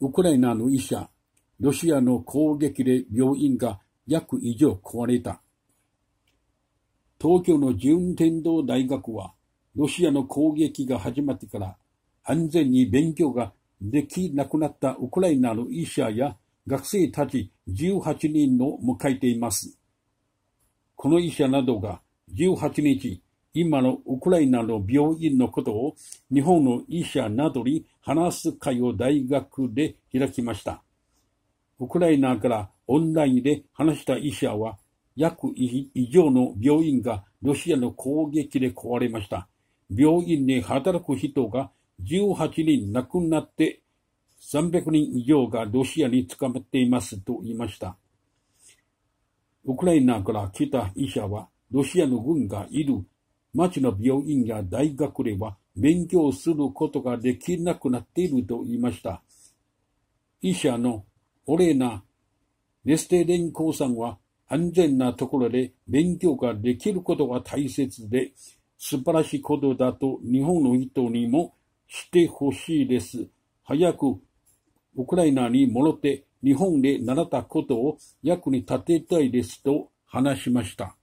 ウクライナの医者、ロシアの攻撃で病院が約以上壊れた。東京の順天堂大学は、ロシアの攻撃が始まってから安全に勉強ができなくなったウクライナの医者や学生たち18人を迎えています。この医者などが18日、今のウクライナの病院のことを日本の医者などに話す会を大学で開きました。ウクライナからオンラインで話した医者は約以上の病院がロシアの攻撃で壊れました。病院で働く人が18人亡くなって300人以上がロシアに捕まっていますと言いました。ウクライナから来た医者はロシアの軍がいる町の病院や大学では勉強することができなくなっていると言いました。医者のオレーナ・レステレンコさんは安全なところで勉強ができることが大切で素晴らしいことだと日本の人にもしてほしいです。早くウクライナに戻って日本で習ったことを役に立てたいですと話しました。